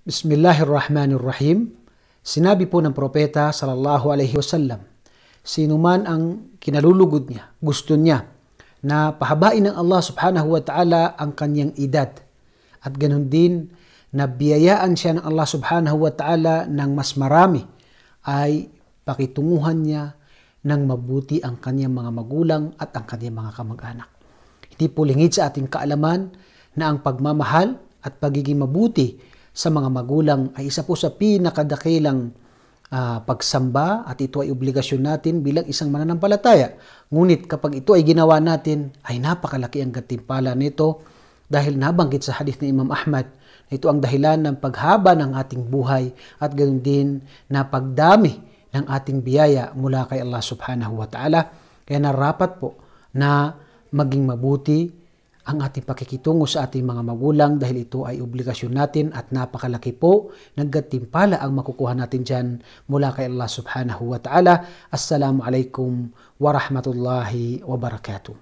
Bismillahirrahmanirrahim. Sinabi po ng propeta sallallahu alaihi wasallam, sino man ang kinalulugod niya, gusto niya na pahabain ng Allah subhanahu wa ta'ala ang kanyang edad. At ganun din, na biyayaan siya ng Allah subhanahu wa ta'ala ng mas marami ay pakitunguhan niya ng mabuti ang kanyang mga magulang at ang kanyang mga kamag-anak. Hindi po lingid sa ating kaalaman na ang pagmamahal at pagiging mabuti sa mga magulang ay isa po sa pinakadakilang uh, pagsamba at ito ay obligasyon natin bilang isang mananampalataya. Ngunit kapag ito ay ginawa natin, ay napakalaki ang gantimpala nito dahil nabanggit sa hadith ni Imam Ahmad na ito ang dahilan ng paghaba ng ating buhay at ganoon din na pagdami ng ating biyaya mula kay Allah subhanahu wa ta'ala. Kaya narapat po na maging mabuti ang ating pakikitungo sa ating mga magulang dahil ito ay obligasyon natin at napakalaki po nagkatimpala ang makukuha natin dyan mula kay Allah subhanahu wa ta'ala. Assalamu alaikum wa rahmatullahi wa barakatuh.